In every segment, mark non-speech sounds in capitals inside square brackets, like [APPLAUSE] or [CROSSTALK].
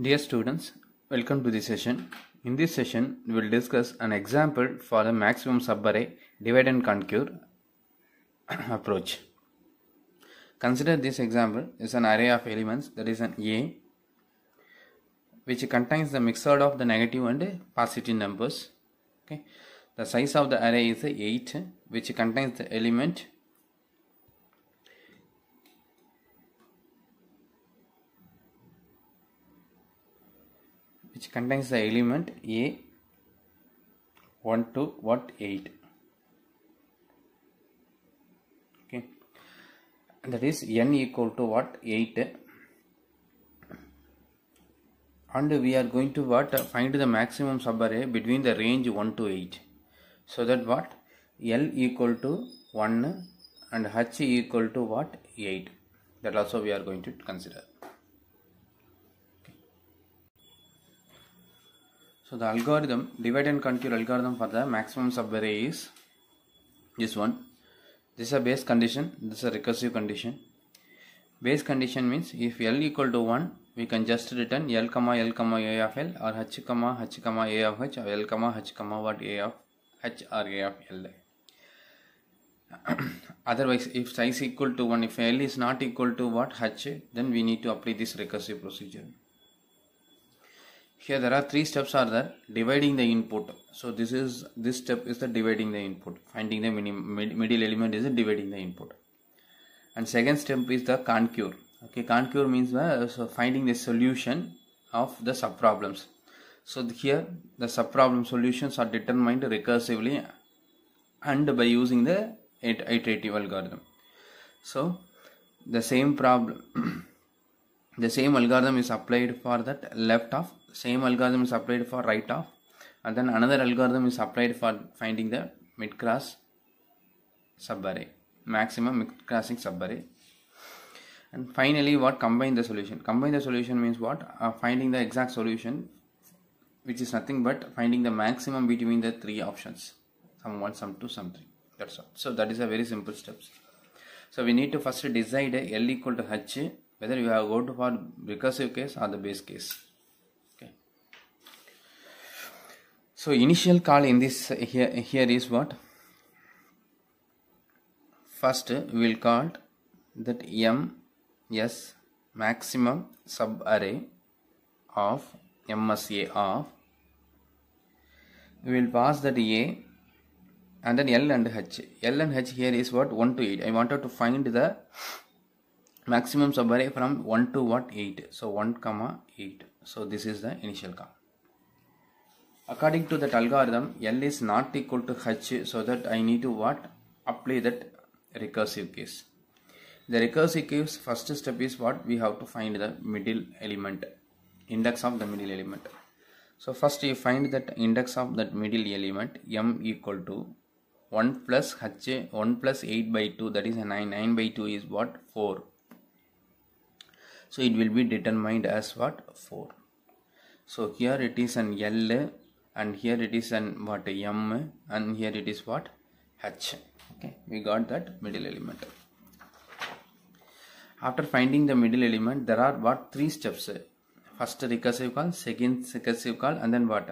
Dear students, welcome to the session. In this session, we will discuss an example for the maximum subarray divide and conquer [CLEARS THROAT] approach. Consider this example is an array of elements that is an A which contains the mixture of the negative and positive numbers. Okay. The size of the array is 8 which contains the element which contains the element A 1 to what 8 okay that is n equal to what 8 and we are going to what find the maximum subarray between the range 1 to 8 so that what l equal to 1 and h equal to what 8 that also we are going to consider So the algorithm, divide and conquer algorithm for the maximum subarray is this one. This is a base condition, this is a recursive condition. Base condition means if L equal to 1, we can just return L comma L comma A of L or H comma H comma A of H or L comma H comma what A of H or A of L. Otherwise, if size equal to 1, if L is not equal to what H, then we need to apply this recursive procedure. here there are three steps are there dividing the input so this is this step is the dividing the input finding the minimum mid, middle element is the dividing the input and second step is the concure okay concure means uh, so finding the solution of the sub problems so here the sub problem solutions are determined recursively and by using the iterative algorithm so the same problem [CLEARS THROAT] the same algorithm is applied for that left of same algorithm is applied for write off and then another algorithm is applied for finding the mid cross subarray maximum mid crossing subarray and finally what combine the solution combine the solution means what uh, finding the exact solution which is nothing but finding the maximum between the three options sum 1 sum 2 sum 3 that's all so that is a very simple steps so we need to first decide l equal to h whether you have go to for recursive case or the base case so initial call in this here here is what first we will call that m s maximum sub array of msa of we will pass that a and then l and h l and h here is what 1 to 8 i wanted to find the maximum sub array from 1 to what 8 so 1 comma 8 so this is the initial call according to that algorithm L is not equal to H so that I need to what apply that recursive case the recursive case first step is what we have to find the middle element index of the middle element so first you find that index of that middle element m equal to 1 plus h 1 plus 8 by 2 that is a 9 9 by 2 is what 4 so it will be determined as what 4 so here it is an L and here it is an what m and here it is what h okay we got that middle element after finding the middle element there are what three steps first recursive call second recursive call and then what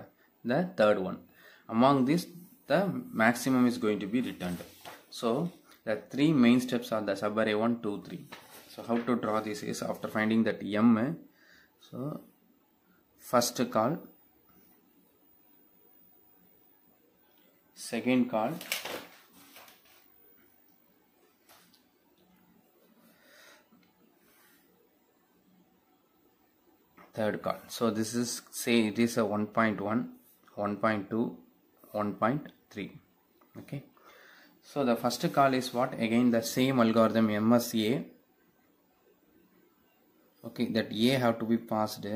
the third one among these the maximum is going to be returned so the three main steps are the subarray 1 2 3 so how to draw this is after finding that m so first call second card third card so this is say it is a 1.1 1.2 1.3 okay so the first call is what again the same algorithm MSA okay that A have to be passed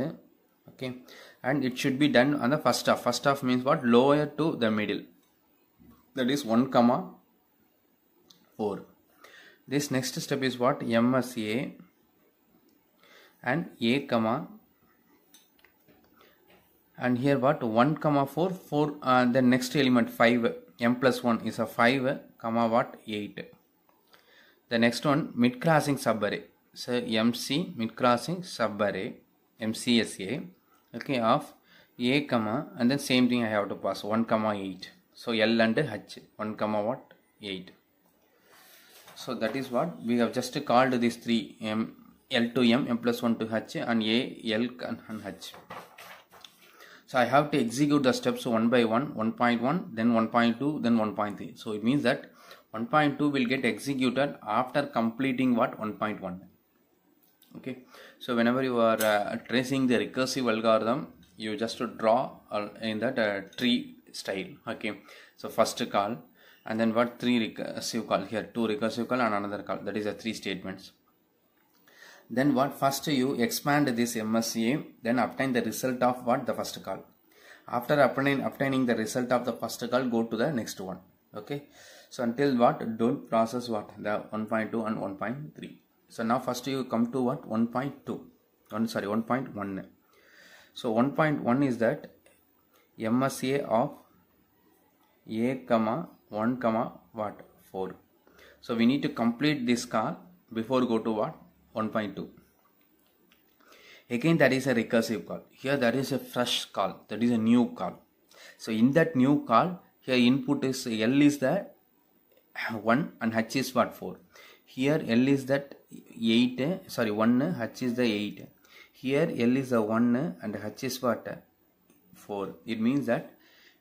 okay and it should be done on the first half first half means what lower to the middle that is 1 comma 4 this next step is what msa and a comma and here what 1 comma 4 4 uh, the next element 5 m plus 1 is a 5 comma what 8 the next one mid crossing subarray so mc mid crossing subarray mcsa okay of a comma and then same thing i have to pass 1 comma 8 so L and H 1 comma what 8. So that is what we have just called these three M L to M, M plus 1 to H and A, L and H. So I have to execute the steps one by one, 1.1, then 1.2, then 1.3. So it means that 1.2 will get executed after completing what 1.1 okay so whenever you are uh, tracing the recursive algorithm you just draw uh, in that uh, tree style okay so first call and then what three recursive call here two recursive call and another call that is the three statements then what first you expand this MCA then obtain the result of what the first call after obtaining obtaining the result of the first call go to the next one okay so until what don't process what the 1.2 and 1.3 so now first you come to what 1.2 one sorry 1.1 so 1.1 is that MSA of a comma 1 comma what 4 so we need to complete this call before go to what 1.2 again that is a recursive call here that is a fresh call that is a new call so in that new call here input is l is the 1 and h is what 4 here l is that 8 sorry 1 h is the 8 here l is the 1 and h is what 4 it means that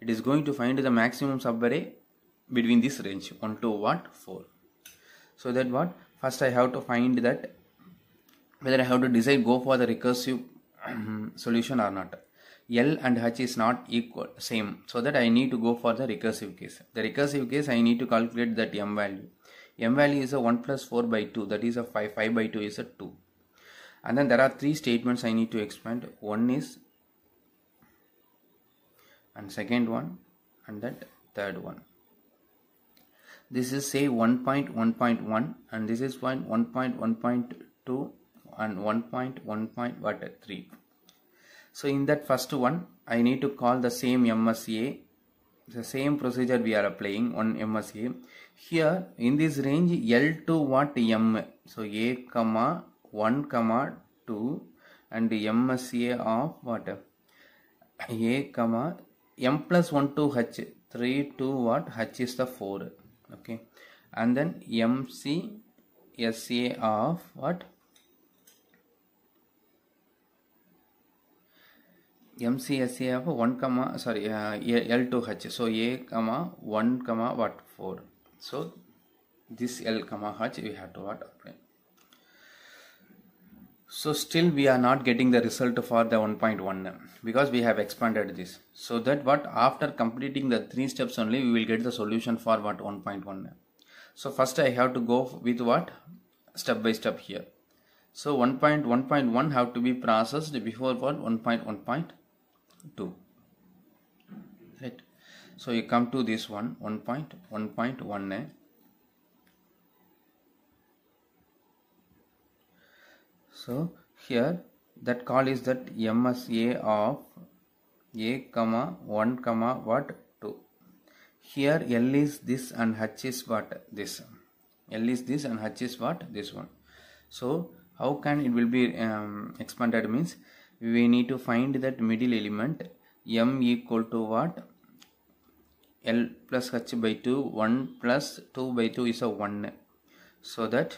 it is going to find the maximum subarray between this range 1 to what 4 so that what first I have to find that whether I have to decide go for the recursive [CLEARS THROAT] solution or not L and H is not equal same so that I need to go for the recursive case the recursive case I need to calculate that M value M value is a 1 plus 4 by 2 that is a 5 5 by 2 is a 2 and then there are three statements I need to expand one is and second one and that third one this is say 1.1.1 and this is 1.1.2 and 1.1.3 so in that first one I need to call the same MSA the same procedure we are applying on MSA here in this range L to what M so A comma 1 comma 2 and MSA of what A comma m plus 1 to h 3 to what h is the 4 okay and then mc sa of what MCSA of 1 comma sorry uh, L to H so A comma 1 comma what 4 so this L comma H we have to what apply so still we are not getting the result for the 1.1 because we have expanded this so that what after completing the three steps only we will get the solution for what 1.1 so first i have to go with what step by step here so 1.1.1 have to be processed before what 1.1.2 right so you come to this one 1.1.1 so here that call is that msa of a comma 1 comma what 2 here l is this and h is what this l is this and h is what this one so how can it will be um, expanded means we need to find that middle element m equal to what l plus h by 2 1 plus 2 by 2 is a 1 so that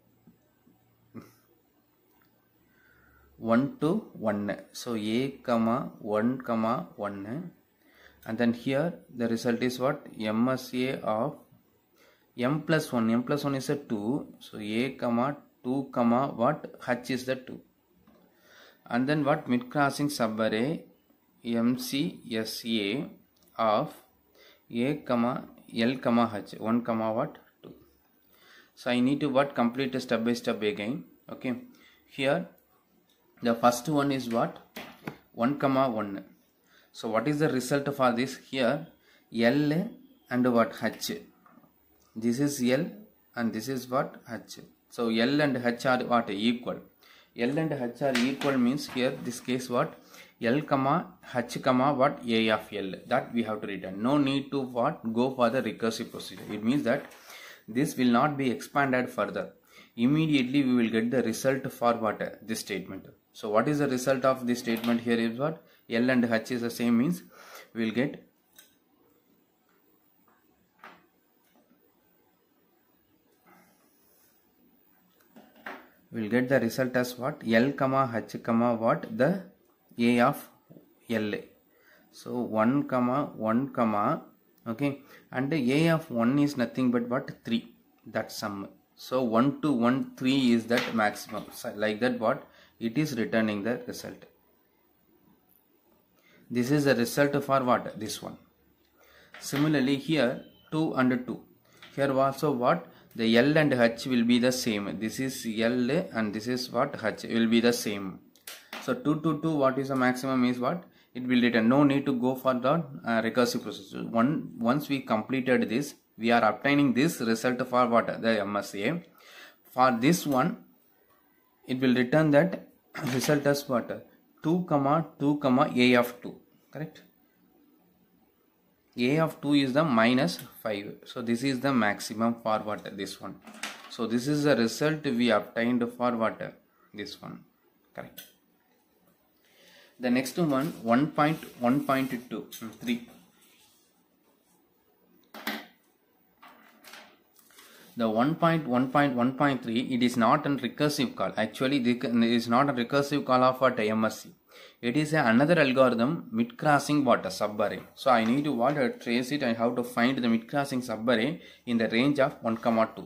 1 to 1 so a comma 1 comma 1 and then here the result is what msa of m plus 1 m plus 1 is a 2 so a comma 2 comma what h is the 2 and then what mid crossing subarray mcsa of a comma l comma h 1 comma what 2 so i need to what complete step by step again okay here the first one is what 1 comma 1 so what is the result for this here L and what H this is L and this is what H so L and H are what equal L and H are equal means here this case what L comma H comma what A of L that we have to return no need to what go for the recursive procedure it means that this will not be expanded further immediately we will get the result for what this statement so what is the result of this statement here is what L and H is the same means we will get we will get the result as what L comma H comma what the A of L so 1 comma 1 comma okay and A of 1 is nothing but what 3 that sum so 1 to 1 3 is that maximum. So like that what it is returning the result. This is the result for what? This one. Similarly here 2 and 2. Here also what? The L and H will be the same. This is L and this is what? H will be the same. So 2 to 2 what is the maximum is what? It will return. No need to go for the uh, recursive process. One, once we completed this we are obtaining this result for what the MSA for this one it will return that [COUGHS] result as what 2 comma 2 comma a of 2 correct a of 2 is the minus 5 so this is the maximum for what this one so this is the result we obtained for what this one correct the next one 1.1.2 3 the 1.1.1.3 it is not a recursive call actually it is not a recursive call of what MRC it is another algorithm mid crossing what a subarray so I need to what trace it and how to find the mid crossing subarray in the range of 1 comma 2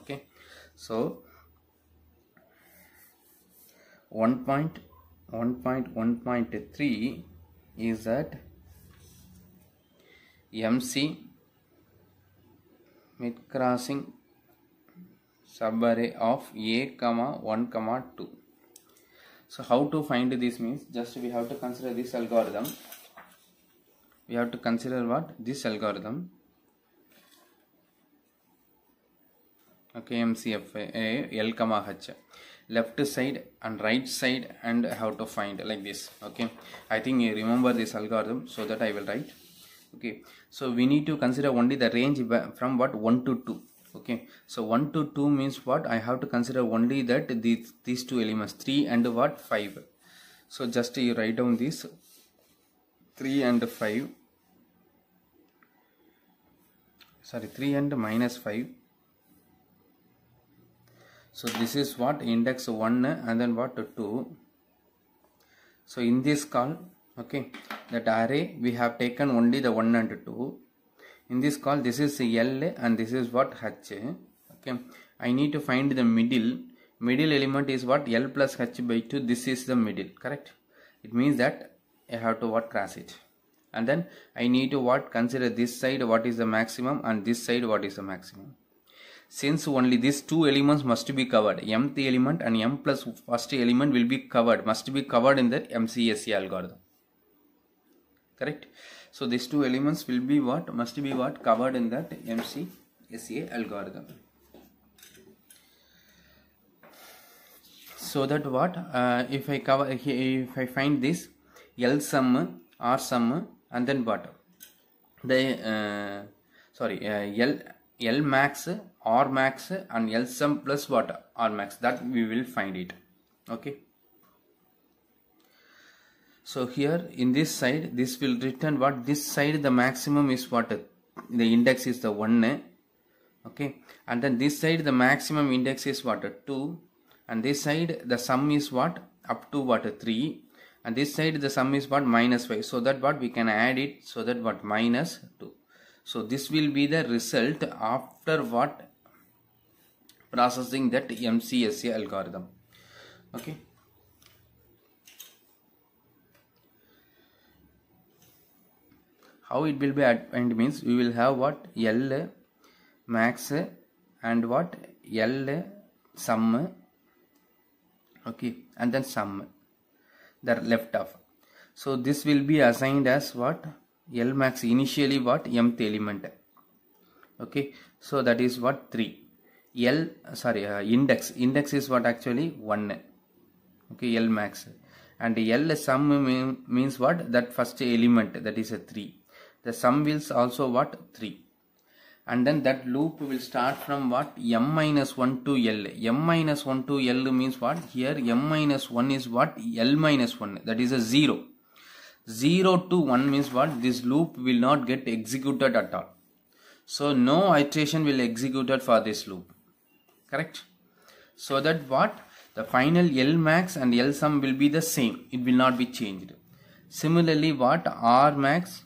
okay so 1.1.1.3 is that MC mid crossing subarray of a comma 1 comma 2 so how to find this means just we have to consider this algorithm we have to consider what this algorithm okay MCF a l comma h left side and right side and how to find like this okay i think you remember this algorithm so that i will write okay so we need to consider only the range from what 1 to 2 okay so 1 to 2 means what i have to consider only that these these two elements 3 and what 5 so just you write down this 3 and 5 sorry 3 and minus 5 so this is what index 1 and then what 2 so in this call okay that array we have taken only the 1 and 2 in this call this is L and this is what H okay I need to find the middle middle element is what L plus H by 2 this is the middle correct it means that I have to what cross it and then I need to what consider this side what is the maximum and this side what is the maximum since only these two elements must be covered mth element and m plus first element will be covered must be covered in the MCSA algorithm correct so these two elements will be what must be what covered in that MCSA algorithm. So that what uh, if I cover if I find this L sum R sum and then what the uh, sorry uh, L L max R max and L sum plus what R max that we will find it okay so here in this side this will return what this side the maximum is what the index is the 1 eh? okay and then this side the maximum index is what 2 and this side the sum is what up to what 3 and this side the sum is what minus 5 so that what we can add it so that what minus 2 so this will be the result after what processing that MCSA algorithm okay how it will be end means we will have what L max and what L sum okay and then sum the left of so this will be assigned as what L max initially what mth element okay so that is what 3 L sorry uh, index index is what actually 1 okay L max and L sum mean, means what that first element that is a 3 the sum will also what 3 and then that loop will start from what m minus 1 to l m minus 1 to l means what here m minus 1 is what l minus 1 that is a 0 0 to 1 means what this loop will not get executed at all so no iteration will executed for this loop correct so that what the final l max and l sum will be the same it will not be changed similarly what r max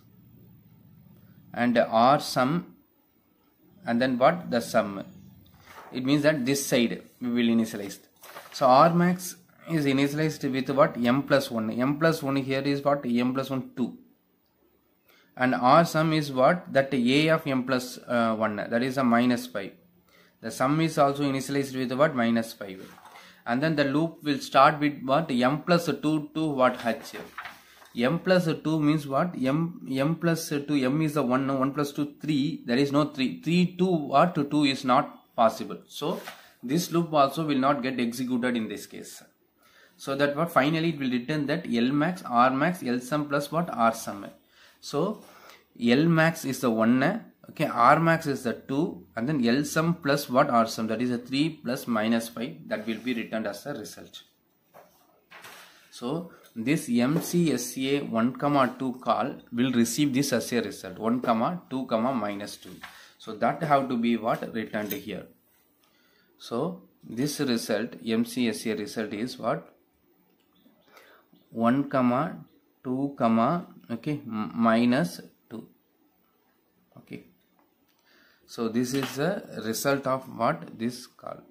and r sum and then what the sum it means that this side we will initialize so r max is initialized with what m plus 1 m plus 1 here is what m plus 1 2 and r sum is what that a of m plus, uh, 1 that is a minus 5 the sum is also initialized with what minus 5 and then the loop will start with what m plus 2 to what h m plus 2 means what m m plus 2 m is the 1 1 plus 2 3 there is no 3 3 2 or to 2 is not possible so this loop also will not get executed in this case so that what finally it will return that l max r max l sum plus what r sum so l max is the 1 okay r max is the 2 and then l sum plus what r sum that is a 3 plus minus 5 that will be returned as a result so this MCSA 1 comma 2 call will receive this as a result 1 comma 2 comma minus 2 so that have to be what returned here so this result MCSA result is what 1 comma 2 comma okay minus 2 okay so this is the result of what this call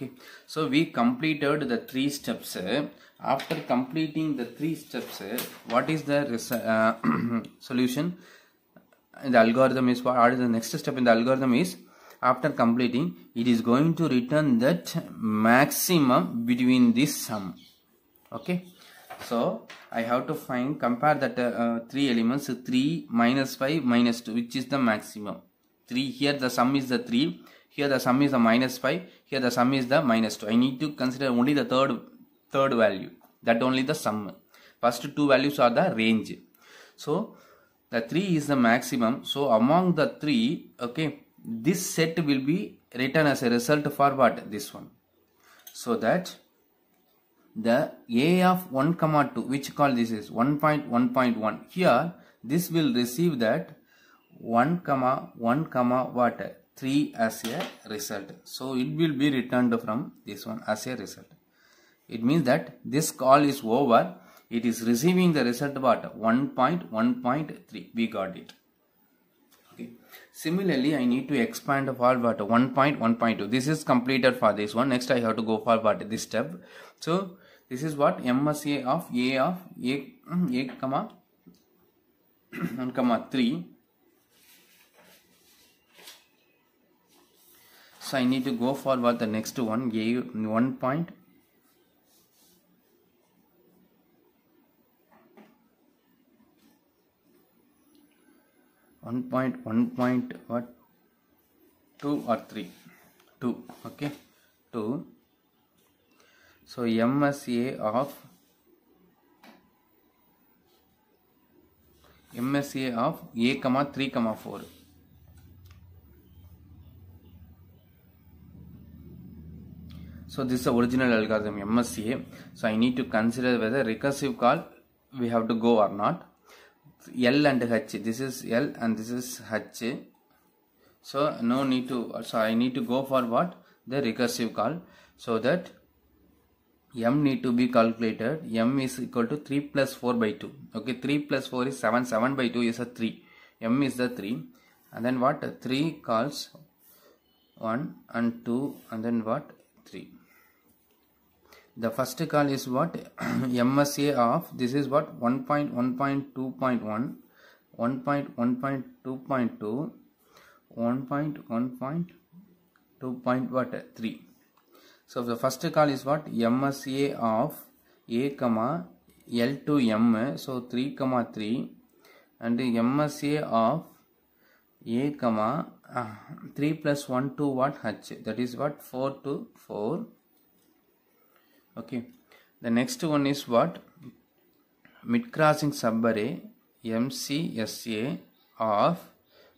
okay so we completed the three steps after completing the three steps what is the uh, [CLEARS THROAT] solution in the algorithm is what is the next step in the algorithm is after completing it is going to return that maximum between this sum okay so I have to find compare that uh, uh, three elements 3 minus 5 minus 2 which is the maximum 3 here the sum is the 3 here the sum is the minus 5 here the sum is the minus 2. I need to consider only the third third value. That only the sum. First two values are the range. So the 3 is the maximum. So among the 3, okay, this set will be written as a result for what? This one. So that the a of 1 comma 2 which call this is 1.1.1 here this will receive that 1 comma 1 comma what 3 as a result. So it will be returned from this one as a result. It means that this call is over. It is receiving the result what? 1.1.3. We got it. Okay. Similarly, I need to expand for what? 1.1.2. This is completed for this one. Next, I have to go for what? This step. So this is what? MSA of A of A, hmm, A comma [CLEARS THROAT] 1 comma 3 so I need to go for what the next one a one point one point one point what two or three two okay two so MSA of MSA of a comma 3 comma 4 So this is the original algorithm MSCA. So I need to consider whether recursive call we have to go or not. L and H. This is L and this is H. So no need to. So I need to go for what the recursive call so that m need to be calculated. m is equal to 3 plus 4 by 2. Okay, 3 plus 4 is 7. 7 by 2 is a 3. m is the 3. And then what? 3 calls 1 and 2 and then what? 3 the first call is what [CLEARS THROAT] MSA of this is what 1.1.2.1 1.1.2.2 1.1.2.3 so the first call is what MSA of a comma L to M so 3 comma 3 and MSA of a comma uh, 3 plus 1 to what h that is what 4 to 4 okay the next one is what mid crossing subarray MCSA of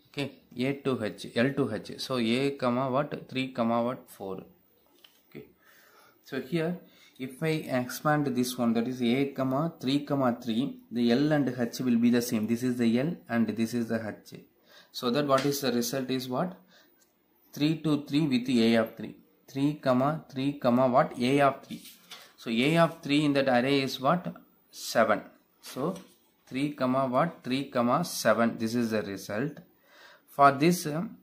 okay A2H L2H so A comma what 3 comma what 4 okay so here if I expand this one that is a comma 3 comma 3 the L and H will be the same this is the L and this is the H so that what is the result is what 3 to 3 with a of 3 3 comma 3 comma what a of 3 so A of 3 in that array is what? 7. So 3 comma what? 3 comma 7. This is the result. For this, um,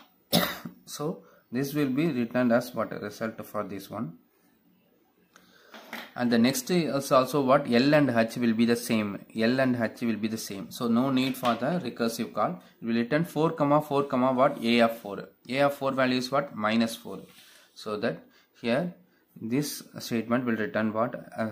[COUGHS] so this will be returned as what result for this one. And the next is also what L and H will be the same. L and H will be the same. So no need for the recursive call. It will return 4 comma 4 comma what? A of 4. A of 4 value is what? Minus 4. So that here this statement will return what uh,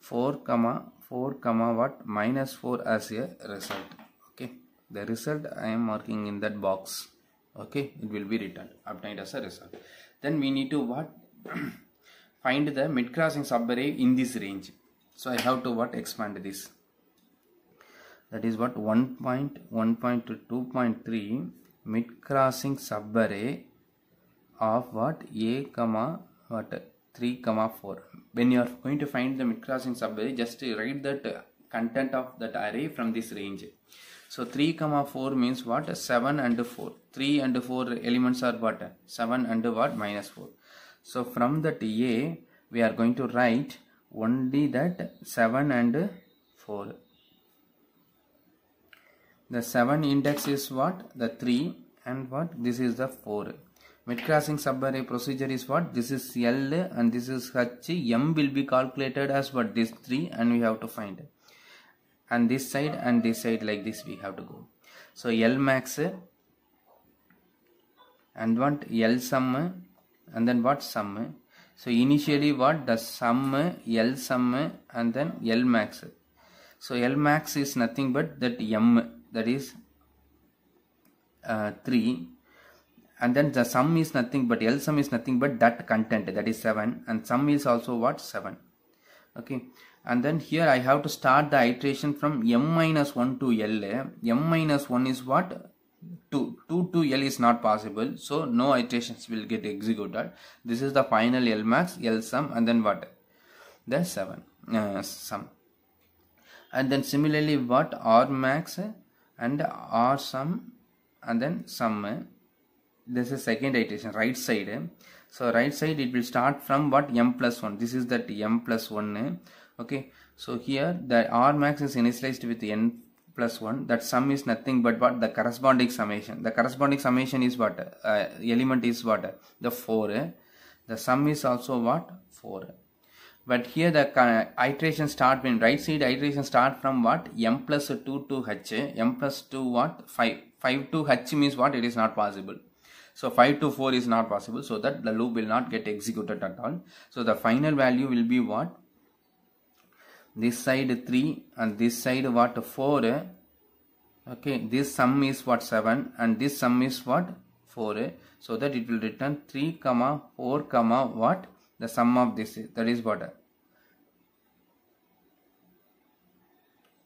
4 comma 4 comma what minus 4 as a result okay the result i am marking in that box okay it will be returned obtained as a result then we need to what [CLEARS THROAT] find the mid crossing subarray in this range so i have to what expand this that is what one point one point two point three mid crossing subarray of what a comma what 3 comma 4 when you are going to find the mid-crossing subarray just write that content of that array from this range so 3 comma 4 means what 7 and 4 3 and 4 elements are what 7 and what minus 4 so from that a we are going to write only that 7 and 4 the 7 index is what the 3 and what this is the 4 Mid crossing subarray procedure is what? This is L and this is H. M will be calculated as what? This 3 and we have to find And this side and this side like this we have to go. So L max and what? L sum and then what? Sum. So initially what? The sum, L sum and then L max. So L max is nothing but that M that is uh, 3 and then the sum is nothing but L sum is nothing but that content that is 7 and sum is also what 7 okay and then here I have to start the iteration from m minus 1 to L m minus 1 is what 2 2 to L is not possible so no iterations will get executed this is the final L max L sum and then what the 7 uh, sum and then similarly what R max and R sum and then sum this is second iteration right side so right side it will start from what m plus 1 this is that m plus 1 okay so here the r max is initialized with n plus 1 that sum is nothing but what the corresponding summation the corresponding summation is what uh, element is what the 4 the sum is also what 4 but here the iteration start when right side iteration start from what m plus 2 to h m plus 2 what 5 5 to h means what it is not possible so 5 to 4 is not possible so that the loop will not get executed at all. So the final value will be what? This side 3 and this side what 4. Okay, this sum is what 7 and this sum is what 4. So that it will return 3 comma 4 comma what? The sum of this is that is what?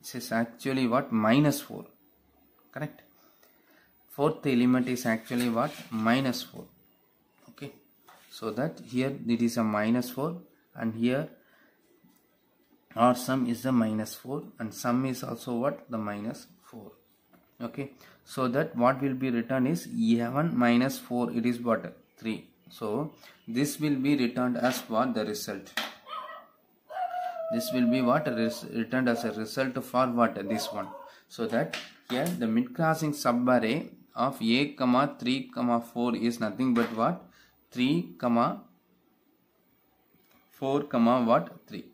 This is actually what minus 4 correct fourth element is actually what minus 4 okay so that here it is a minus 4 and here our sum is the minus 4 and sum is also what the minus 4 okay so that what will be written is 11 minus 4 it is what 3 so this will be returned as what the result this will be what returned as a result for what this one so that here the mid crossing subarray of a comma 3 comma 4 is nothing but what 3 comma 4 comma what 3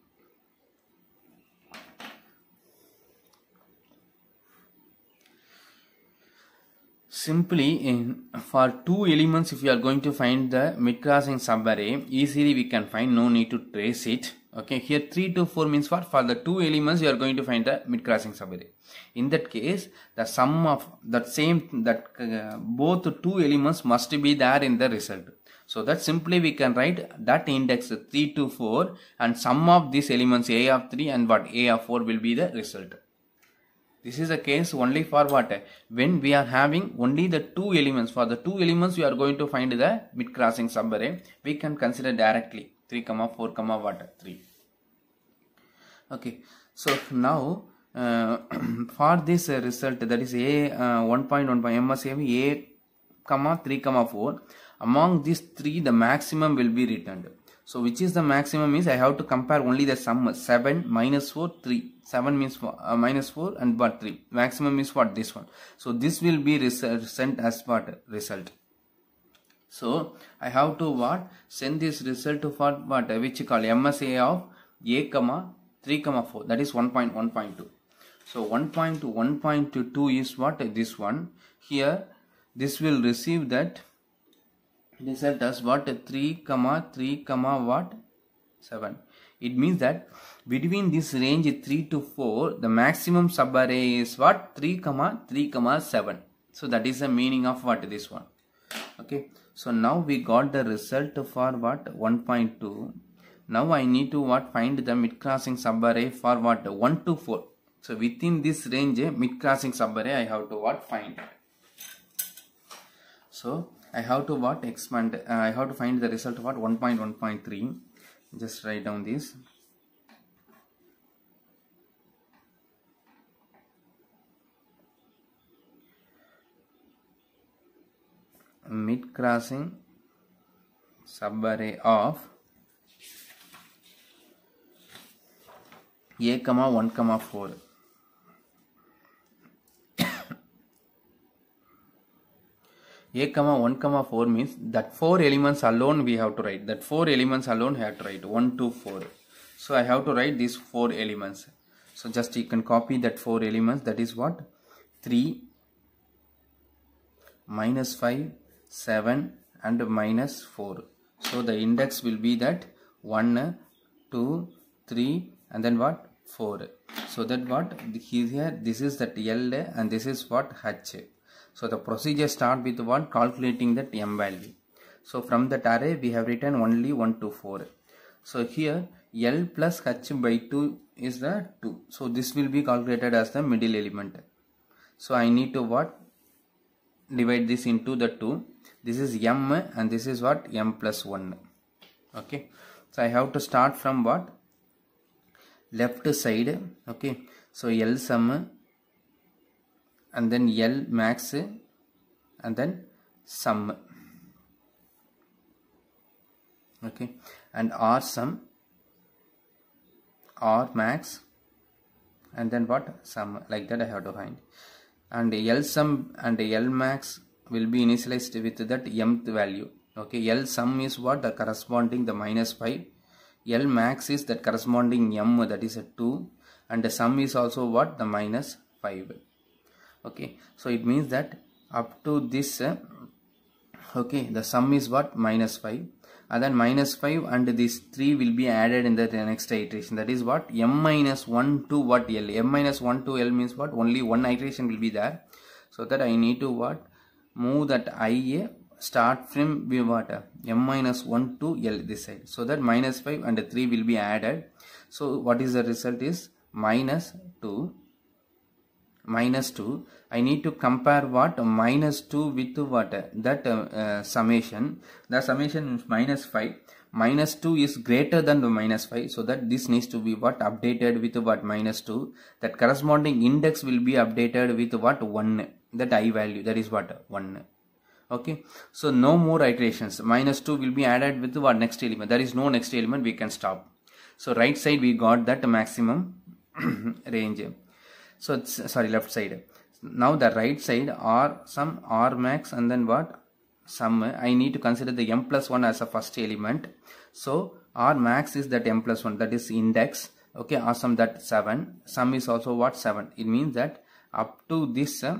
simply in for two elements if you are going to find the mid crossing subarray easily we can find no need to trace it okay here 3 to 4 means what for the two elements you are going to find the mid crossing subarray in that case the sum of that same that uh, both two elements must be there in the result so that simply we can write that index 3 to 4 and sum of these elements a of 3 and what a of 4 will be the result this is a case only for what when we are having only the two elements for the two elements we are going to find the mid crossing subarray we can consider directly 3 comma 4 comma what 3 okay so now uh, [CLEARS THROAT] for this uh, result that is a 1.1 by msm a comma 3 comma 4 among these three the maximum will be returned so which is the maximum Is i have to compare only the sum 7 minus 4 3 7 means four, uh, minus 4 and but 3 maximum is what this one so this will be result as what result so I have to what? Send this result to for what? Which you call MSA of A comma 3 comma 4. That is 1.1.2. So 1.2 is what? This one. Here this will receive that result as what? 3 comma 3 comma what? 7. It means that between this range 3 to 4 the maximum subarray is what 3 comma 3 comma 7. So that is the meaning of what this one. Okay so now we got the result for what 1.2 now i need to what find the mid crossing subarray for what 1 to 4 so within this range mid crossing subarray i have to what find so i have to what expand uh, i have to find the result of what 1.1.3 just write down this mid-crossing subarray of a comma 1 comma 4 [COUGHS] a comma 1 comma 4 means that four elements alone we have to write that four elements alone have to write 1 2 4 so i have to write these four elements so just you can copy that four elements that is what 3 minus 5 7 and minus 4. So the index will be that 1, 2, 3 and then what? 4. So that what? Here this is that L and this is what? H. So the procedure start with what? Calculating that M value. So from that array we have written only 1 to 4. So here L plus H by 2 is the 2. So this will be calculated as the middle element. So I need to what? divide this into the 2 this is m and this is what m plus 1 okay so I have to start from what left side okay so L sum and then L max and then sum okay and R sum R max and then what sum like that I have to find and L sum and L max will be initialized with that mth value. Okay, L sum is what the corresponding the minus 5. L max is that corresponding m that is a 2 and the sum is also what the minus 5. Okay, so it means that up to this, uh, okay, the sum is what minus 5 and then minus 5 and this 3 will be added in the next iteration that is what m minus 1 to what l m minus 1 to l means what only one iteration will be there so that I need to what move that ia start from v what m minus 1 to l this side so that minus 5 and 3 will be added so what is the result is minus 2 minus 2 I need to compare what minus 2 with what that uh, summation the summation is minus 5 minus 2 is greater than the minus 5 so that this needs to be what updated with what minus 2 that corresponding index will be updated with what 1 that I value that is what 1 okay so no more iterations minus 2 will be added with what next element there is no next element we can stop so right side we got that maximum [COUGHS] range so sorry left side now the right side r sum r max and then what sum I need to consider the m plus 1 as a first element so r max is that m plus 1 that is index okay or sum that 7 sum is also what 7 it means that up to this uh,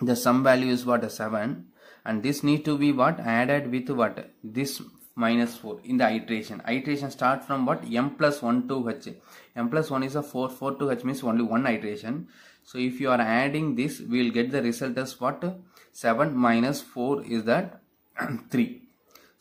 the sum value is what 7 and this need to be what added with what this minus 4 in the iteration iteration start from what m plus 1 to h m plus 1 is a 4 4 2 h means only one iteration so if you are adding this we will get the result as what 7 minus 4 is that [CLEARS THROAT] 3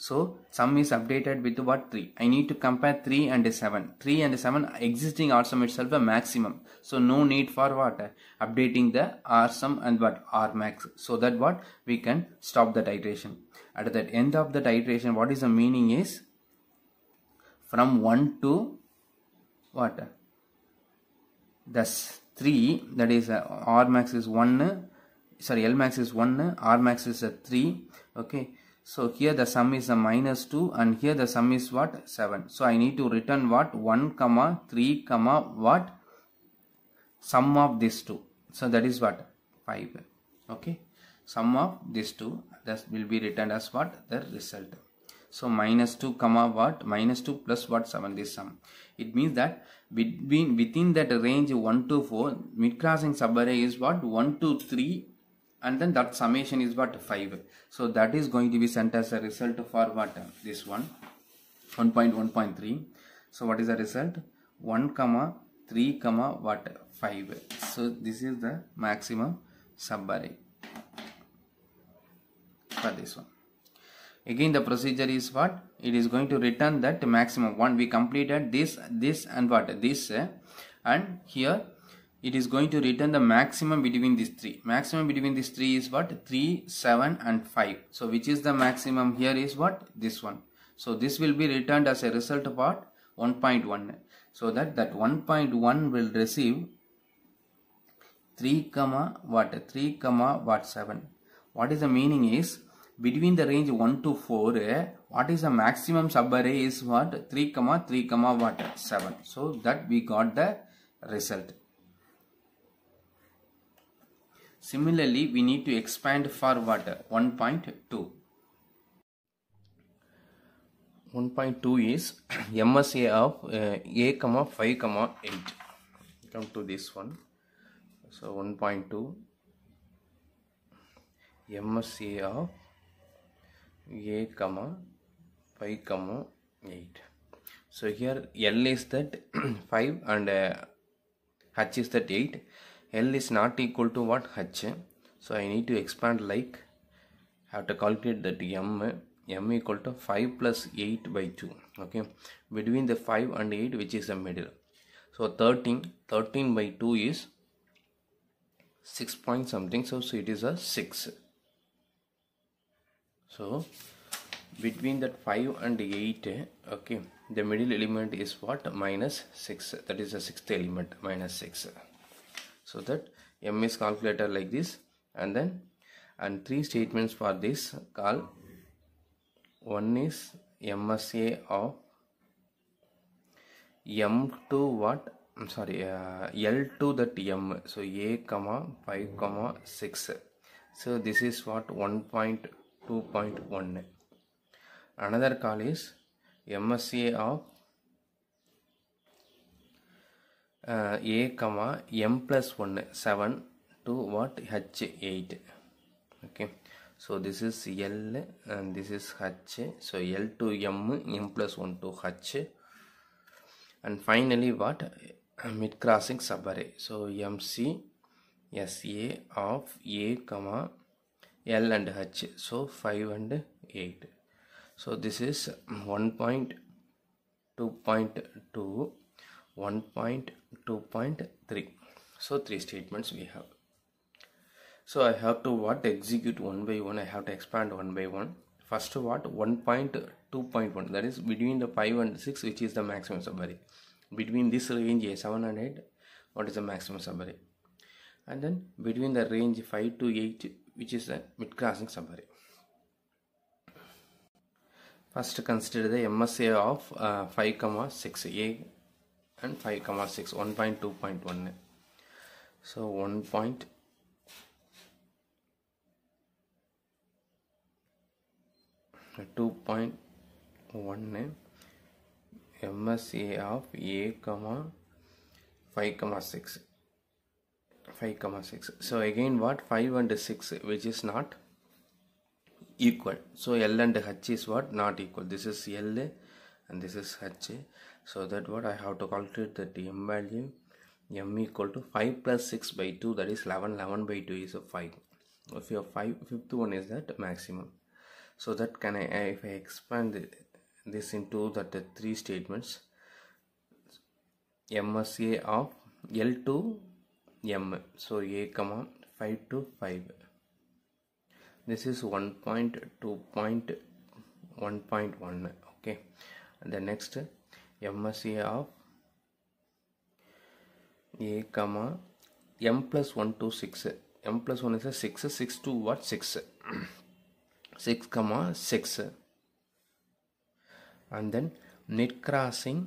so sum is updated with what 3 i need to compare 3 and 7 3 and 7 existing r sum itself a maximum so no need for what updating the r sum and what r max so that what we can stop that iteration at the end of that iteration what is the meaning is from 1 to what thus 3 that is uh, r max is 1 sorry l max is 1 r max is a uh, 3 okay so here the sum is a uh, minus 2 and here the sum is what 7 so i need to return what 1 comma 3 comma what sum of these two so that is what 5 okay sum of these two that will be returned as what the result so minus 2 comma what minus 2 plus what 7 this sum. It means that between within that range 1 to 4 mid crossing subarray is what 1 to 3 and then that summation is what 5. So that is going to be sent as a result for what this one 1.1.3. So what is the result 1 comma 3 comma what 5 so this is the maximum subarray for this one again the procedure is what it is going to return that maximum one we completed this this and what this eh? and here it is going to return the maximum between these three maximum between these three is what 3 7 and 5 so which is the maximum here is what this one so this will be returned as a result of what 1.1 so that that 1.1 will receive 3 comma what 3 comma what 7 what is the meaning is between the range 1 to 4 what is the maximum subarray is what 3 comma 3 comma what 7 so that we got the result similarly we need to expand for what 1.2 1.2 is [CLEARS THROAT] MSA of uh, a comma 5 comma 8 come to this one so 1.2 MSA of a comma 5 comma 8 so here l is that [CLEARS THROAT] 5 and uh, h is that 8 l is not equal to what h so i need to expand like have to calculate that m m equal to 5 plus 8 by 2 okay between the 5 and 8 which is the middle so 13 13 by 2 is 6 point something so, so it is a 6 so between that 5 and 8 okay the middle element is what minus 6 that is the sixth element minus 6 so that m is calculated like this and then and three statements for this call one is msa of m to what i'm sorry uh, l to that m so a comma 5 comma 6 so this is what point 2.1 another call is MSA of uh, A comma M plus 1 7 to what H 8 okay so this is L and this is H so L to M M plus 1 to H and finally what mid crossing subarray so MC SA of A comma L and H so 5 and 8 so this is 1.2.2 1.2.3 so three statements we have so I have to what execute one by one I have to expand one by one first what 1.2.1 that is between the 5 and 6 which is the maximum subarray between this range 7 and 8 what is the maximum subarray and then between the range 5 to 8 which is a mid-crossing summary. First consider the MSA of uh, 5 comma 6a and 5 comma 6 1.2.1 so 1 point two point one MSA of A comma five comma six 5 comma 6 so again what 5 and 6 which is not equal so L and H is what not equal this is L and this is H so that what I have to calculate that M value M equal to 5 plus 6 by 2 that is 11 11 by 2 is a 5 if your 5 fifth one is that maximum so that can I if I expand this into that the uh, three statements MSA of L2 m so a comma 5 to 5 this is 1.2.1.1 okay the next msa of a comma m plus 1 to 6 m plus 1 is a 6 6 to what 6 6 comma 6 and then net crossing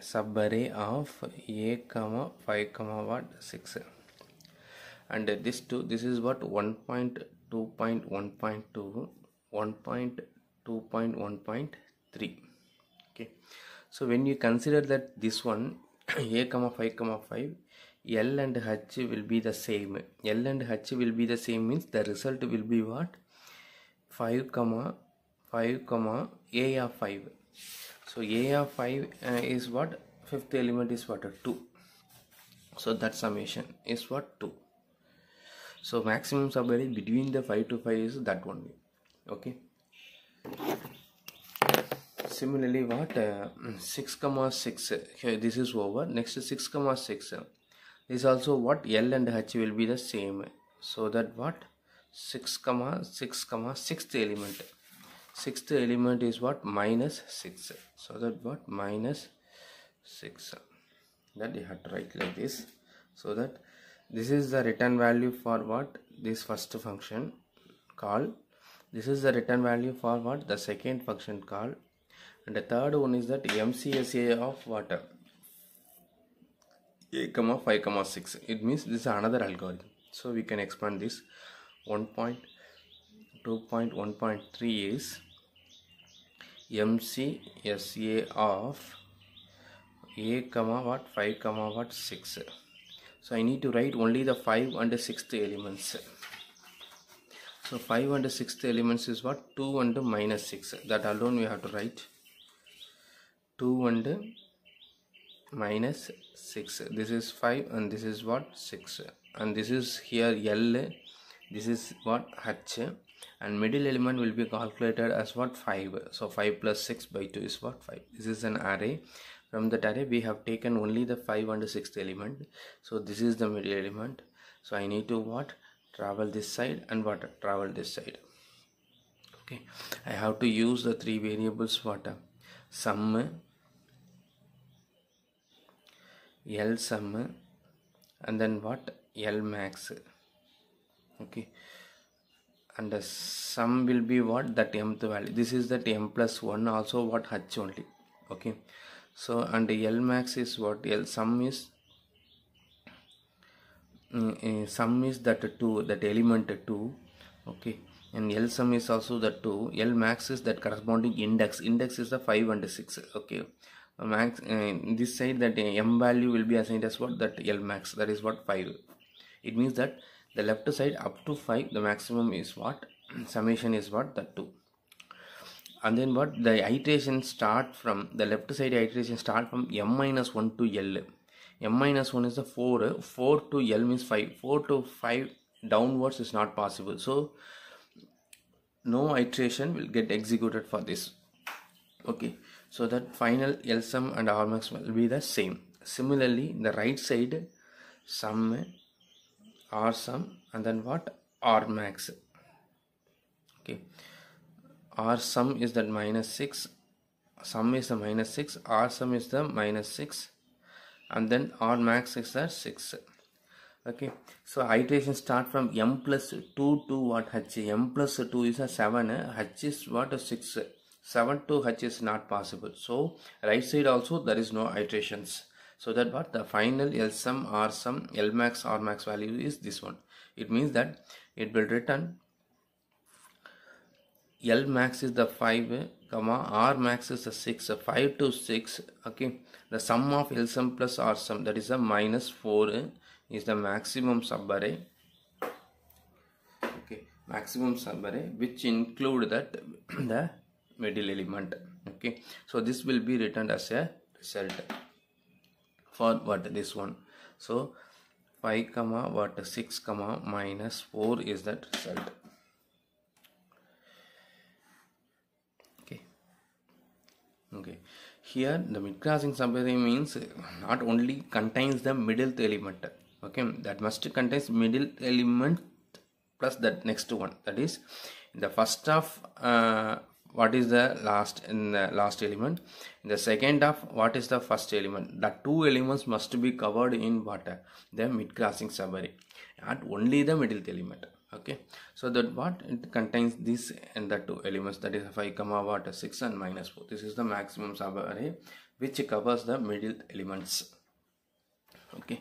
subarray of a comma 5 comma what 6 and this two this is what 1.2.1.2 1.2.1.3 okay so when you consider that this one [COUGHS] a comma 5 comma 5 L and H will be the same. L and H will be the same means the result will be what? 5 comma 5 comma A of 5 so a of 5 uh, is what fifth element is what 2 so that summation is what 2 so maximum subarea between the 5 to 5 is that only okay similarly what uh, 6 comma 6 Okay, this is over next 6 comma 6 this also what l and h will be the same so that what 6 comma 6 comma sixth element sixth element is what minus 6 so that what minus 6 that you have to write like this so that this is the return value for what this first function call this is the return value for what the second function call and the third one is that mcsa of what a comma 5 comma 6 it means this is another algorithm so we can expand this One point two point one point three is MCSA of a comma what 5 comma what 6 so I need to write only the 5 and sixty 6th elements so 5 and sixty 6th elements is what 2 and minus 6 that alone we have to write 2 and minus 6 this is 5 and this is what 6 and this is here L this is what H and middle element will be calculated as what 5 so 5 plus 6 by 2 is what 5 this is an array from that array we have taken only the 5 and the 6th element so this is the middle element so i need to what travel this side and what travel this side okay i have to use the three variables what sum l sum and then what l max okay and the sum will be what that mth value this is that m plus 1 also what h only okay so and l max is what l sum is mm, sum is that 2 that element 2 okay and L sum is also the 2 L max is that corresponding index index is the 5 and 6 okay max uh, this side that M value will be assigned as what that L max that is what 5 it means that the left side up to 5 the maximum is what [CLEARS THROAT] summation is what the 2 and then what the iteration start from the left side iteration start from m minus 1 to l m minus 1 is the 4 4 to l means 5 4 to 5 downwards is not possible so no iteration will get executed for this okay so that final l sum and r max will be the same similarly the right side sum r sum and then what r max okay r sum is that minus 6 sum is the minus 6 r sum is the minus 6 and then r max is the 6 okay so iteration start from m plus 2 to what h m plus 2 is a 7 h is what a 6 7 to h is not possible so right side also there is no iterations so that what the final L sum R sum L max R max value is this one it means that it will return L max is the 5 comma R max is the 6 5 to 6 okay the sum of L sum plus R sum that is a minus 4 is the maximum sub array okay maximum sub array which include that [COUGHS] the middle element okay so this will be returned as a result for what this one so 5 comma what 6 comma minus 4 is that result okay okay here the mid crossing subtree means not only contains the middle element okay that must contains middle element plus that next one that is the first of uh, what is the last in the last element in the second half what is the first element the two elements must be covered in water the mid crossing submarine and only the middle element okay so that what it contains this and the two elements that is 5 comma water 6 and minus 4 this is the maximum subarray which covers the middle elements okay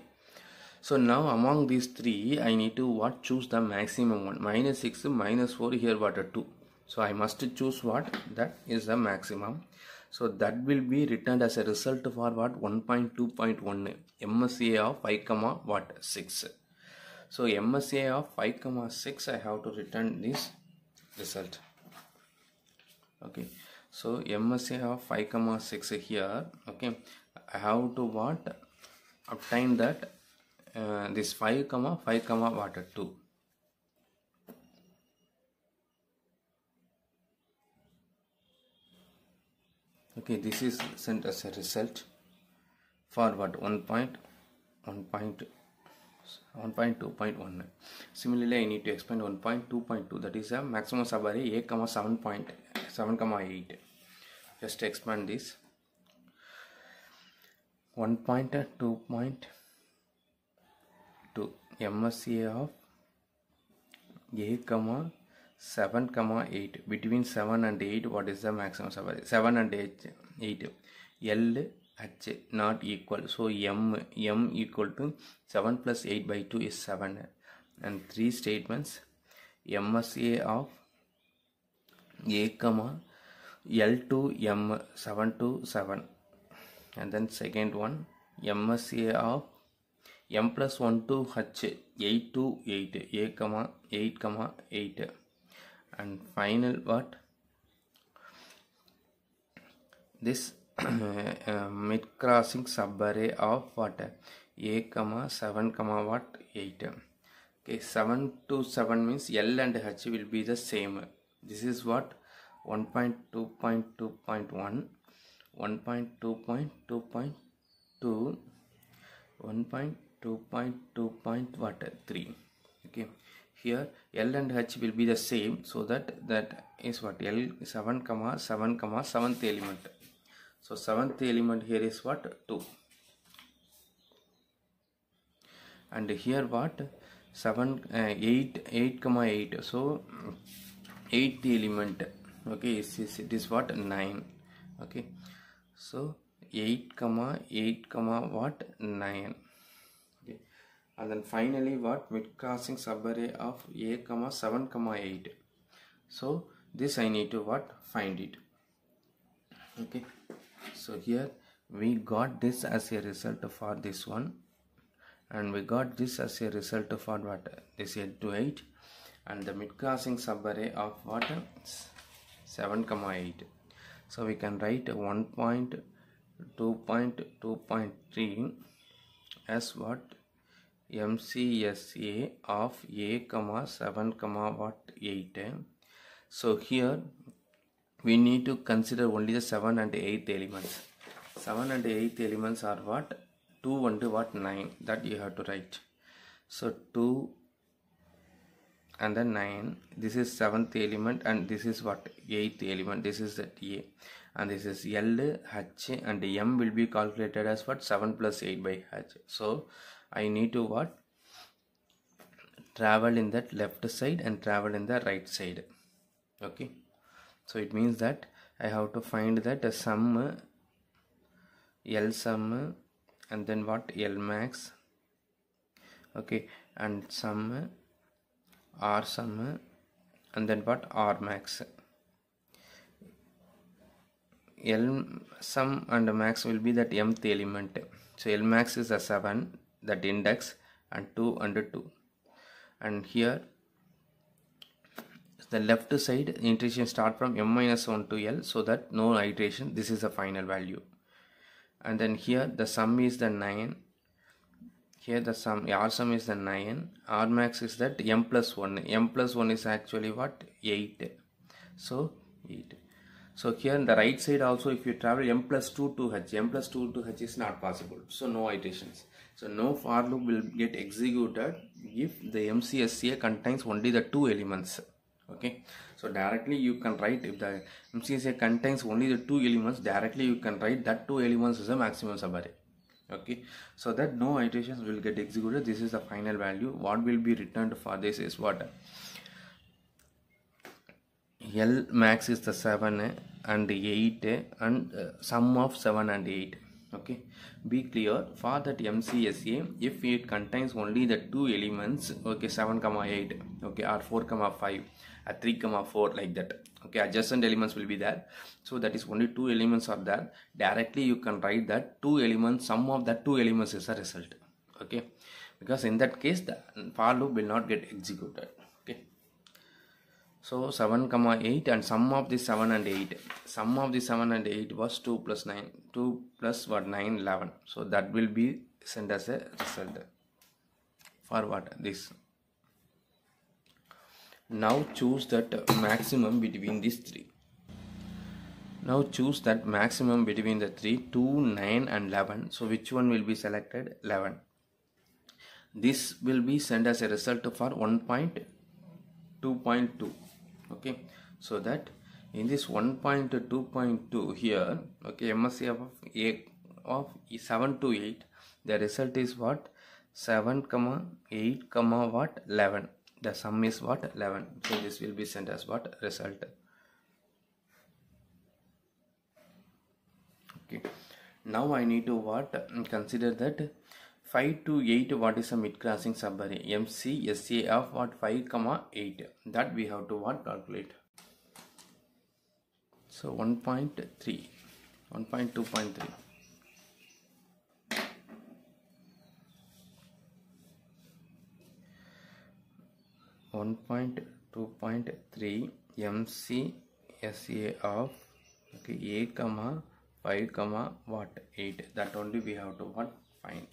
so now among these three i need to what choose the maximum one minus 6 minus 4 here water 2 so I must choose what that is the maximum so that will be returned as a result for what 1.2.1 MSA of 5 comma what 6 so MSA of 5 comma 6 I have to return this result okay so MSA of 5 comma 6 here okay I have to what obtain that uh, this 5 comma 5 comma what 2 okay this is sent as a result for what 1 point 1 point 1.2.1 similarly i need to expand 1.2.2 that is a maximum sub array a comma 7 point 7 comma 8 just expand this 1.2.2 msc of a comma 7 comma 8 between 7 and 8 what is the maximum surface 7 and 8 8 l h not equal so m m equal to 7 plus 8 by 2 is 7 and three statements msa of a comma l to m 7 to 7 and then second one msa of m plus 1 to h 8 to 8 a comma 8 comma 8 and final what this [COUGHS] uh, mid crossing subarray of what a comma 7 comma what 8 okay 7 to 7 means l and h will be the same this is what 1.2.2.1 1.2.2.2 1.2.2.3 okay here L and H will be the same so that that is what L 7 comma 7 comma 7th element so 7th element here is what 2 and here what 7 uh, 8 8 comma 8 so 8th element okay it is, it is what 9 okay so 8 comma 8 comma what 9 and then finally what mid crossing subarray of a comma 7 comma 8 so this I need to what find it okay so here we got this as a result for this one and we got this as a result for what this 8 to 8 and the mid crossing subarray of what 7 comma 8 so we can write 1.2.2.3 as what MCSA of A comma 7 comma what 8 so here we need to consider only the 7 and 8 elements 7 and 8 elements are what 2 and what 9 that you have to write so 2 and then 9 this is 7th element and this is what 8th element this is that A and this is L H and M will be calculated as what 7 plus 8 by H so I need to what? Travel in that left side and travel in the right side. Okay. So it means that I have to find that sum L sum and then what L max okay and sum R sum and then what R max L sum and max will be that mth element so L max is a 7 that index and 2 under 2 and here the left side iteration start from m minus 1 to l so that no iteration this is the final value and then here the sum is the 9 here the sum r sum is the 9 r max is that m plus 1 m plus 1 is actually what 8 so 8 so here in the right side also if you travel m plus 2 to h m plus 2 to h is not possible so no iterations so no for loop will get executed if the MCSA contains only the two elements. Okay. So directly you can write if the MCSA contains only the two elements directly you can write that two elements is a maximum subarray. Okay. So that no iterations will get executed. This is the final value. What will be returned for this is what L max is the 7 and 8 and uh, sum of 7 and 8 okay be clear for that mcsa if it contains only the two elements okay 7 comma 8 okay or 4 comma 5 or 3 comma 4 like that okay adjacent elements will be there so that is only two elements are there directly you can write that two elements sum of that two elements is a result okay because in that case the for loop will not get executed so 7 comma 8 and sum of the 7 and 8. Sum of the 7 and 8 was 2 plus 9. 2 plus what 9 11. So that will be sent as a result. For what? This. Now choose that maximum between these three. Now choose that maximum between the three 2, 9 and 11. So which one will be selected? 11. This will be sent as a result for 1.2.2 okay so that in this 1.2.2 here okay MSCF of a of 7 to 8 the result is what 7 comma 8 comma what 11 the sum is what 11 so this will be sent as what result okay now I need to what consider that 5 to 8 what is a mid-crossing subarray MCSA of what 5 comma 8 that we have to what calculate so 1.3 1.2.3 1.2.3 MCSA of okay, A comma 5 comma what 8 that only we have to what find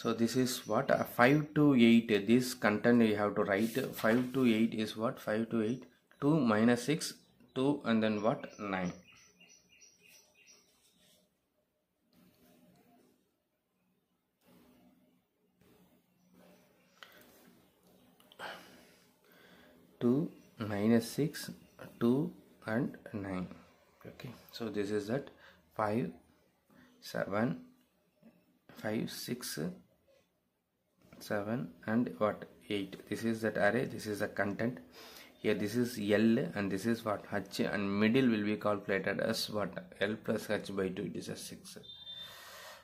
so this is what uh, 5 to 8 this content you have to write 5 to 8 is what 5 to 8 2 minus 6 2 and then what 9 2 minus 6 2 and 9 okay so this is that 5 7 5 6 7 and what 8 this is that array this is the content here this is L and this is what H and middle will be calculated as what L plus H by 2 it is a 6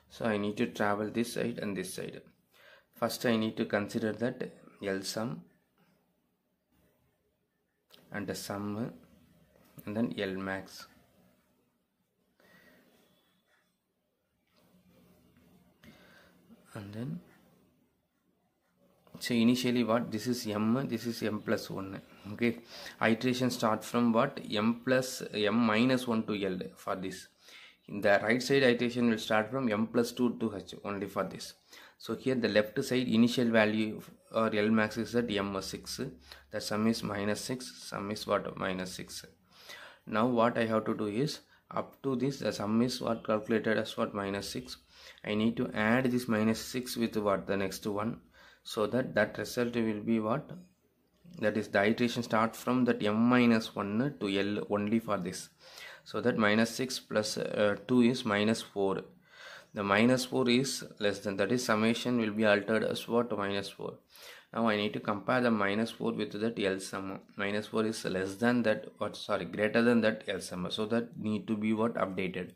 so I need to travel this side and this side first I need to consider that L sum and the sum and then L max and then so initially what this is m this is m plus 1 okay iteration start from what m plus m minus 1 to l for this in the right side iteration will start from m plus 2 to h only for this so here the left side initial value or l max is at m 6 the sum is minus 6 sum is what minus 6 now what i have to do is up to this the sum is what calculated as what minus 6 i need to add this minus 6 with what the next one so that that result will be what that is the iteration start from that m minus 1 to l only for this so that minus 6 plus, uh, 2 is minus 4 the minus 4 is less than that is summation will be altered as what minus 4 now I need to compare the minus 4 with that L sum minus 4 is less than that What? sorry greater than that L sum so that need to be what updated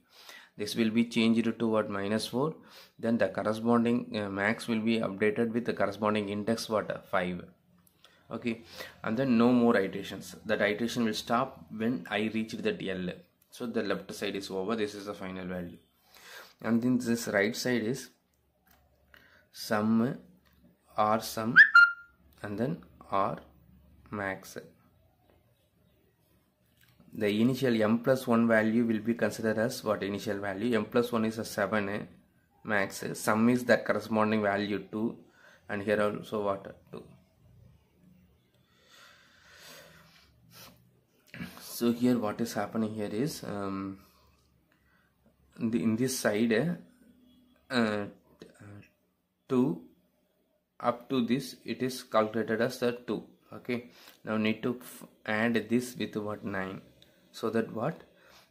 this will be changed to what minus 4 then the corresponding uh, max will be updated with the corresponding index what uh, 5 okay and then no more iterations that iteration will stop when i reach the dl so the left side is over this is the final value and then this right side is sum r sum and then r max the initial m plus 1 value will be considered as what initial value m plus 1 is a 7 eh? max sum is that corresponding value 2 and here also what 2 so here what is happening here is um, in, the, in this side eh, uh, uh, 2 up to this it is calculated as the 2 okay now need to add this with what 9 so that what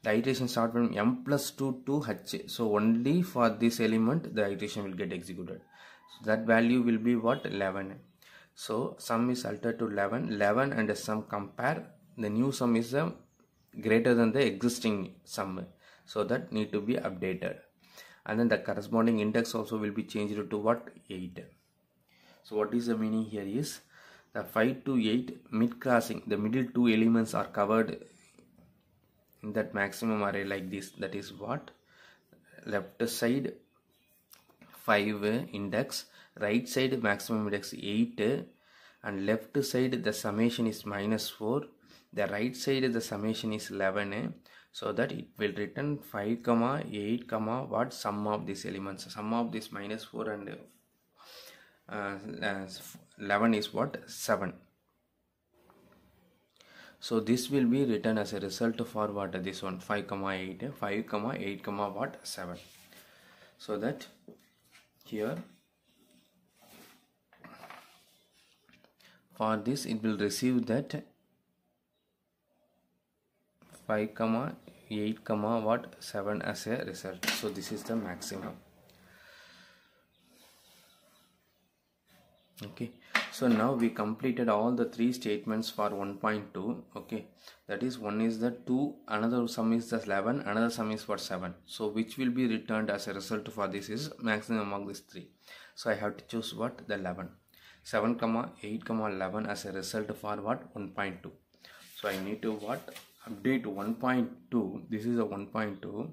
the iteration start from m plus 2 to h so only for this element the iteration will get executed so that value will be what 11 so sum is altered to 11 11 and sum compare the new sum is uh, greater than the existing sum so that need to be updated and then the corresponding index also will be changed to what 8 so what is the meaning here is the 5 to 8 mid crossing the middle two elements are covered in that maximum array like this that is what left side 5 index right side maximum index 8 and left side the summation is minus 4 the right side the summation is 11 so that it will return 5 comma 8 comma what sum of these elements sum of this minus 4 and uh, uh 11 is what 7 so this will be written as a result for what this one 5 comma 8 5 comma 8 comma what 7 so that here for this it will receive that 5 comma 8 comma what 7 as a result so this is the maximum okay so now we completed all the three statements for 1.2 okay that is one is the 2 another sum is the 11 another sum is for 7 so which will be returned as a result for this is maximum among these three so i have to choose what the 11 7 comma 8 comma 11 as a result for what 1.2 so i need to what update 1.2 this is a 1.2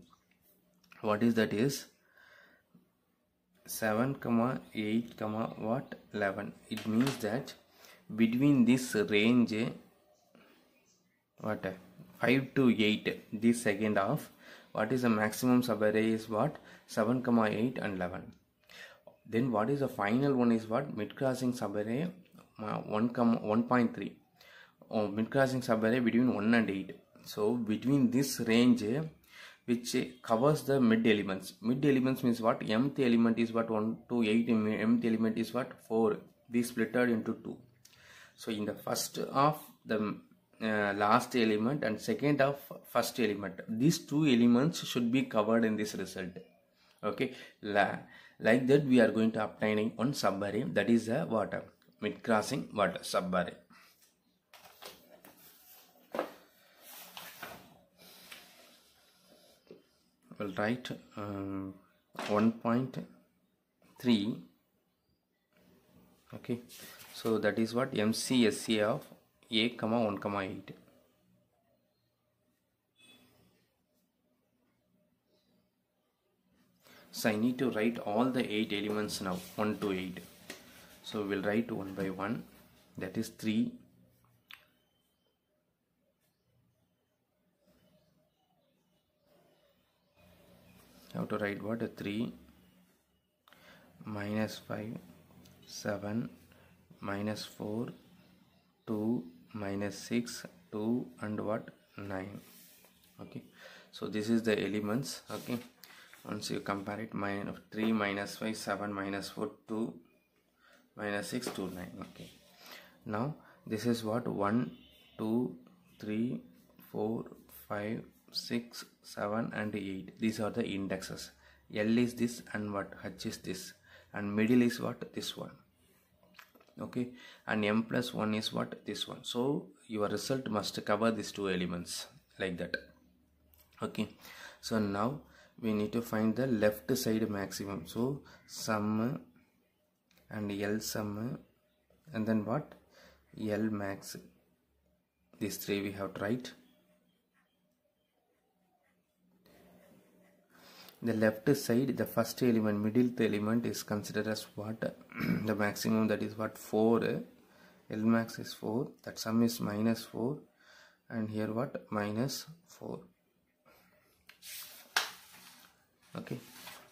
what is that is 7 comma 8 comma what 11 it means that between this range what 5 to 8 this second half what is the maximum sub array is what 7 comma 8 and 11 then what is the final one is what mid crossing sub array 1 comma 1.3 or oh, mid crossing sub array between 1 and 8 so between this range which covers the mid elements mid elements means what mth element is what 1 to 8 mth element is what 4 we splitted into 2 so in the first of the uh, last element and second of first element these two elements should be covered in this result okay La like that we are going to obtain one subarray that is the water mid crossing water subarray will write uh, um, 1.3 okay so that is what MCSA of a comma 1 comma 8 so I need to write all the 8 elements now 1 to 8 so we'll write one by one that is 3 have to write what 3 minus 5 7 minus 4 2 minus 6 2 and what 9 okay so this is the elements okay once you compare it minus 3 minus 5 7 minus 4 2 minus 6 2 9 okay now this is what 1 2 3 4 5 6 7 and 8 these are the indexes l is this and what h is this and middle is what this one okay and m plus 1 is what this one so your result must cover these two elements like that okay so now we need to find the left side maximum so sum and l sum and then what l max these three we have tried the left side the first element middle element is considered as what [CLEARS THROAT] the maximum that is what 4 L max is 4 that sum is minus 4 and here what minus 4 okay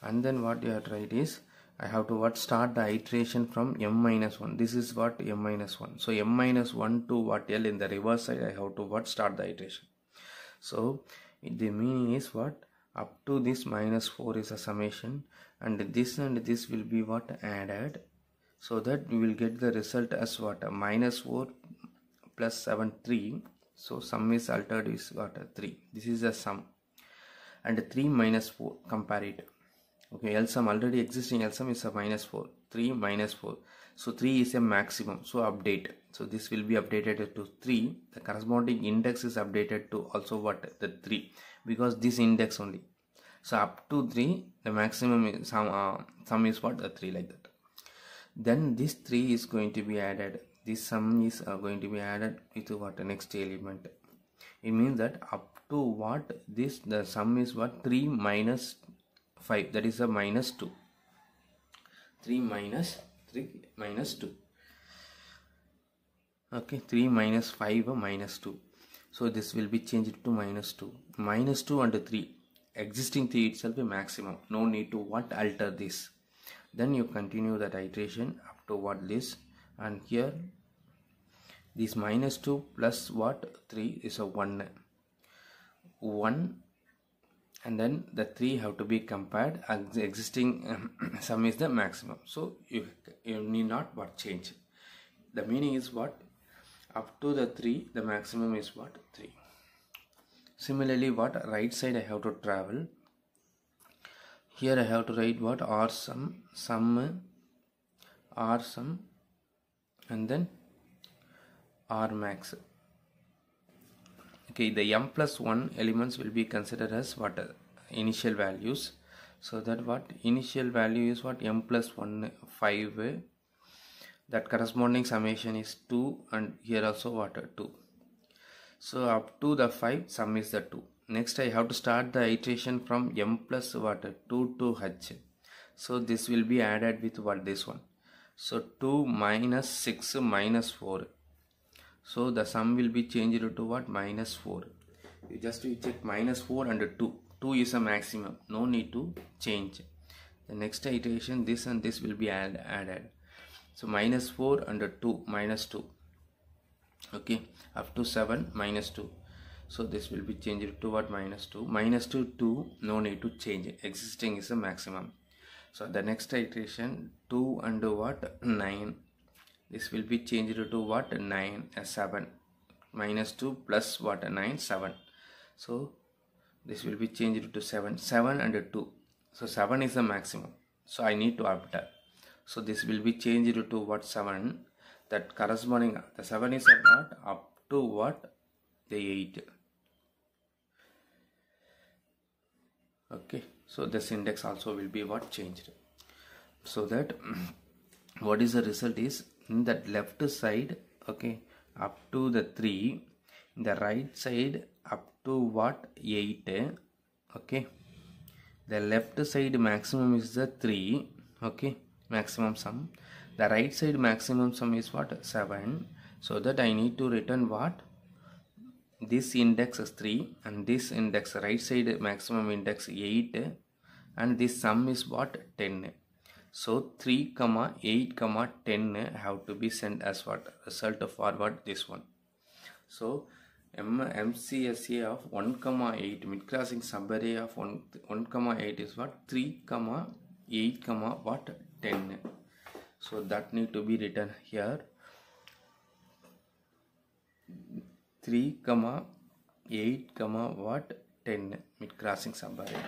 and then what you have to write is I have to what start the iteration from m minus 1 this is what m minus 1 so m minus 1 to what L in the reverse side I have to what start the iteration so the meaning is what up to this minus 4 is a summation and this and this will be what added so that we will get the result as what minus 4 plus 7 3 so sum is altered is what 3 this is a sum and 3 minus 4 compare it okay lsum already existing lsum is a minus 4 3 minus 4 so 3 is a maximum so update so this will be updated to 3 the corresponding index is updated to also what the 3 because this index only so up to 3 the maximum is sum, uh, sum is what a uh, 3 like that then this 3 is going to be added this sum is uh, going to be added with what next element it means that up to what this the sum is what 3 minus 5 that is a minus 2 3 minus 3 minus 2 okay 3 minus 5 minus 2 so this will be changed to minus 2 minus 2 under 3 existing 3 itself a maximum no need to what alter this then you continue that iteration up to what this and here this minus 2 plus what 3 is a 1 1 and then the 3 have to be compared existing [CLEARS THROAT] sum is the maximum so you, you need not what change the meaning is what up to the 3 the maximum is what 3 similarly what right side I have to travel here I have to write what R sum sum R sum and then R max okay the m plus 1 elements will be considered as what initial values so that what initial value is what m plus 1 5 that corresponding summation is 2 and here also what 2 so up to the 5 sum is the 2 next i have to start the iteration from m plus what 2 to h so this will be added with what this one so 2 minus 6 minus 4 so the sum will be changed to what minus 4 you just you check minus 4 and 2 2 is a maximum no need to change the next iteration this and this will be add, added so minus 4 under 2 minus 2 okay up to 7 minus 2 so this will be changed to what minus 2 minus 2 2 no need to change it. existing is the maximum so the next iteration 2 under what 9 this will be changed to what 9 uh, 7 minus 2 plus what 9 7 so this will be changed to 7 7 under 2 so 7 is the maximum so i need to update so this will be changed to what 7 that corresponding the 7 is what up to what the 8 okay so this index also will be what changed so that [CLEARS THROAT] what is the result is in that left side okay up to the 3 in the right side up to what 8 okay the left side maximum is the 3 okay maximum sum the right side maximum sum is what 7 so that I need to return what this index is 3 and this index right side maximum index 8 and this sum is what 10 so 3 comma 8 comma 10 have to be sent as what result of forward this one so MCSA of 1 comma 8 mid crossing subarray of 1 1 comma 8 is what 3 comma 8 comma what 10 so that need to be written here 3 comma 8 comma what 10 mid crossing somewhere.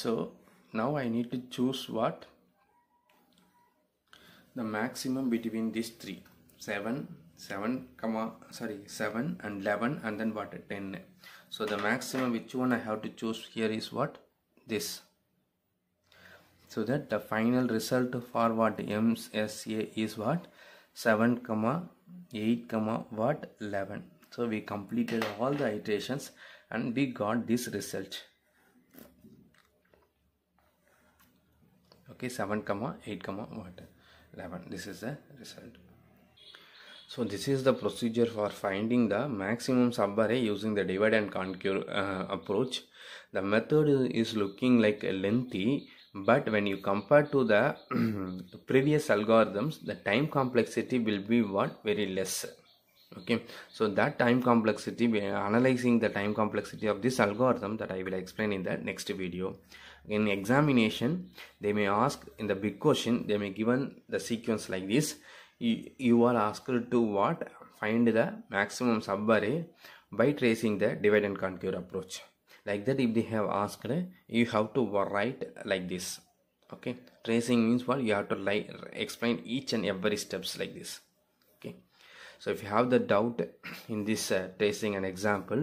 so now I need to choose what the maximum between these three 7 7 comma sorry 7 and 11 and then what 10 so the maximum which one I have to choose here is what this so that the final result for what MSA is what 7 comma 8 comma what 11 so we completed all the iterations and we got this result okay 7 comma 8 comma what 11 this is the result so this is the procedure for finding the maximum subarray using the divide and conquer uh, approach the method is looking like lengthy but when you compare to [CLEARS THROAT] the previous algorithms the time complexity will be what very less okay so that time complexity we are analyzing the time complexity of this algorithm that i will explain in the next video in examination they may ask in the big question they may given the sequence like this you, you are asked to what find the maximum subarray by tracing the divide and conquer approach like that if they have asked eh, you have to write like this okay tracing means what you have to like explain each and every steps like this okay so if you have the doubt in this uh, tracing an example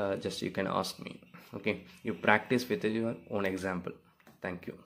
uh, just you can ask me okay you practice with your own example thank you